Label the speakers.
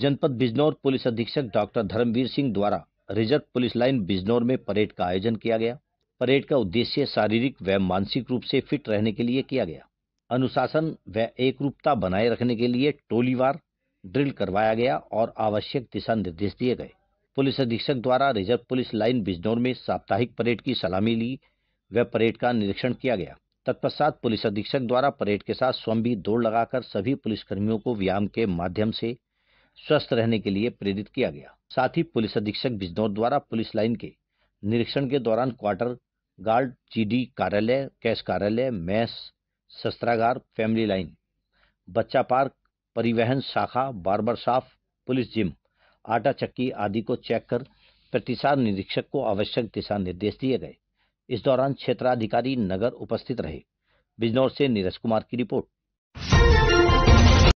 Speaker 1: जनपद बिजनौर पुलिस अधीक्षक डॉक्टर धर्मवीर सिंह द्वारा रिजर्व पुलिस लाइन बिजनौर में परेड का आयोजन किया गया परेड का उद्देश्य शारीरिक व मानसिक रूप से फिट रहने के लिए किया गया अनुशासन व एकरूपता बनाए रखने के लिए टोलीवार ड्रिल करवाया गया और आवश्यक दिशा निर्देश दिए गए पुलिस अधीक्षक द्वारा रिजर्व पुलिस लाइन बिजनौर में साप्ताहिक परेड की सलामी ली व परेड का निरीक्षण किया गया तत्पश्चात पुलिस अधीक्षक द्वारा परेड के साथ स्वयं भी दौड़ लगाकर सभी पुलिसकर्मियों को व्यायाम के माध्यम से स्वस्थ रहने के लिए प्रेरित किया गया साथ ही पुलिस अधीक्षक बिजनौर द्वारा पुलिस लाइन के निरीक्षण के दौरान क्वार्टर गार्ड जीडी कार्यालय कैश कार्यालय मैस शस्त्रागार फैमिली लाइन बच्चा पार्क परिवहन शाखा बार्बर साफ पुलिस जिम आटा चक्की आदि को चेक कर प्रतिसार निरीक्षक को आवश्यक दिशा निर्देश दिए गए इस दौरान क्षेत्राधिकारी नगर उपस्थित रहे बिजनौर से नीरज कुमार की रिपोर्ट